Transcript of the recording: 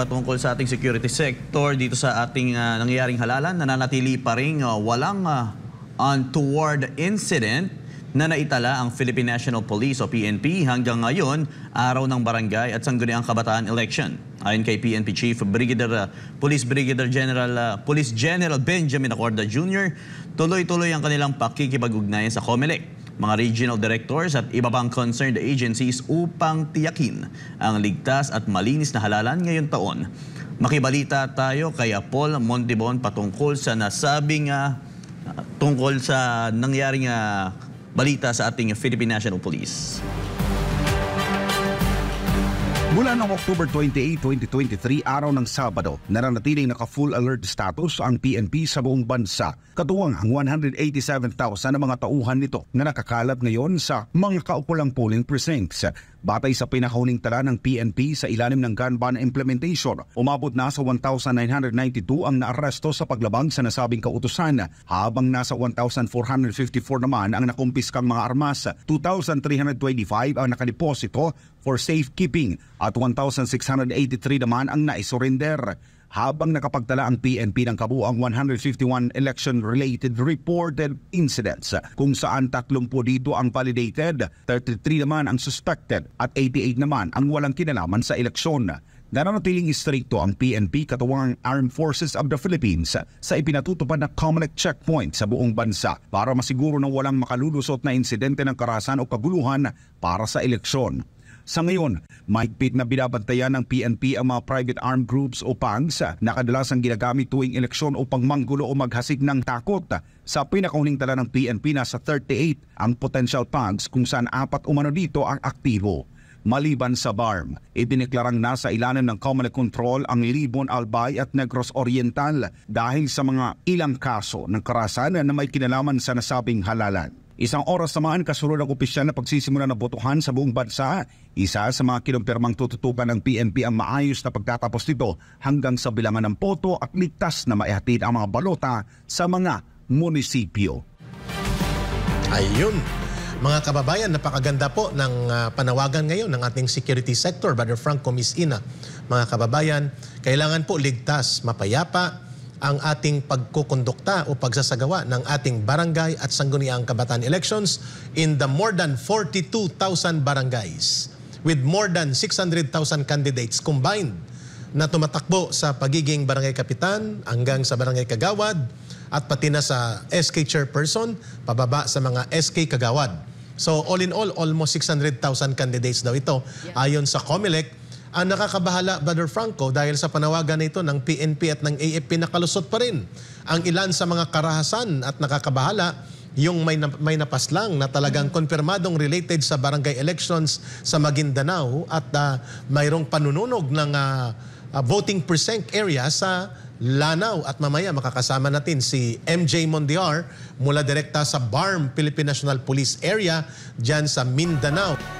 patungkol sa ating security sector dito sa ating uh, ah, nangyayaring halalan, nananatili pa rin uh, walang uh, untoward incident na naitala ang Philippine National Police o PNP hanggang ngayon, araw ng barangay at sangguniang kabataan election. Ayon kay PNP Chief Brigadier uh, Police Brigadier General uh, Police General Benjamin Acorda Jr., tuloy-tuloy ang kanilang pakikipag-ugnayan sa COMELEC mga regional directors at iba pang concerned agencies upang tiyakin ang ligtas at malinis na halalan ngayong taon. Makibalita tayo kay Paul Montibon patungkol sa nasabing uh, ah, tungkol sa nangyaring uh, balita sa ating Philippine National Police. Mula noong October 28, 2023, araw ng Sabado, nananatiling naka-full alert status ang PNP sa buong bansa, katuwang ang 187,000 na mga tauhan nito na nakakalat ngayon sa mga kaukulang polling precincts. Batay sa pinakahuling tala ng PNP sa ilalim ng gun implementation, umabot na sa 1,992 ang naaresto sa paglabang sa nasabing kautusan habang nasa 1,454 naman ang nakumpiskang mga armas, 2,325 ang nakadeposito for safekeeping at 1,683 naman ang naisurrender habang nakapagtala ang PNP ng kabuang 151 election-related reported incidents kung saan 30 dito ang validated, 33 naman ang suspected at 88 naman ang walang kinalaman sa eleksyon. Nananatiling istrikto ang PNP katawang Armed Forces of the Philippines sa ipinatutupad na Comelec checkpoint sa buong bansa para masiguro na walang makalulusot na insidente ng karasan o kaguluhan para sa eleksyon. Sa ngayon, mahigpit na binabantayan ng PNP ang mga private armed groups o PANGs na kadalasang ginagamit tuwing eleksyon upang manggulo o maghasik ng takot. Sa pinakahuling tala ng PNP na sa 38 ang potential PANGs kung saan apat umano dito ang aktibo maliban sa BARM. Idineklarang nasa ilalim ng Common Control ang Libon Albay at Negros Oriental dahil sa mga ilang kaso ng karasanan na may kinalaman sa nasabing halalan. Isang oras naman kasunod ang opisyal na pagsisimula ng botohan sa buong bansa. Isa sa mga kinumpirmang tututukan ng PNP ang maayos na pagtatapos nito hanggang sa bilangan ng boto at ligtas na maihatid ang mga balota sa mga munisipyo. Ayun, mga kababayan, napakaganda po ng ah, panawagan ngayon ng ating security sector, Brother Frank Comisina. Mga kababayan, kailangan po ligtas, mapayapa, ang ating pagkukondukta o pagsasagawa ng ating barangay at sangguniang kabataan elections in the more than 42,000 barangays with more than 600,000 candidates combined na tumatakbo sa pagiging barangay kapitan hanggang sa barangay kagawad at pati na sa SK chairperson pababa sa mga SK kagawad. So all in all, almost 600,000 candidates daw ito yeah. ayon sa COMELEC ang nakakabahala, Brother Franco, dahil sa panawagan nito ng PNP at ng AFP, na kalusot pa rin ang ilan sa mga karahasan at nakakabahala yung may, may napas lang na talagang mm-hmm. konfirmadong related sa barangay elections sa Maguindanao at uh, mayroong panununog ng uh, voting precinct area sa Lanao at mamaya makakasama natin si MJ Mondiar mula direkta sa BARM, Philippine National Police Area, dyan sa Mindanao.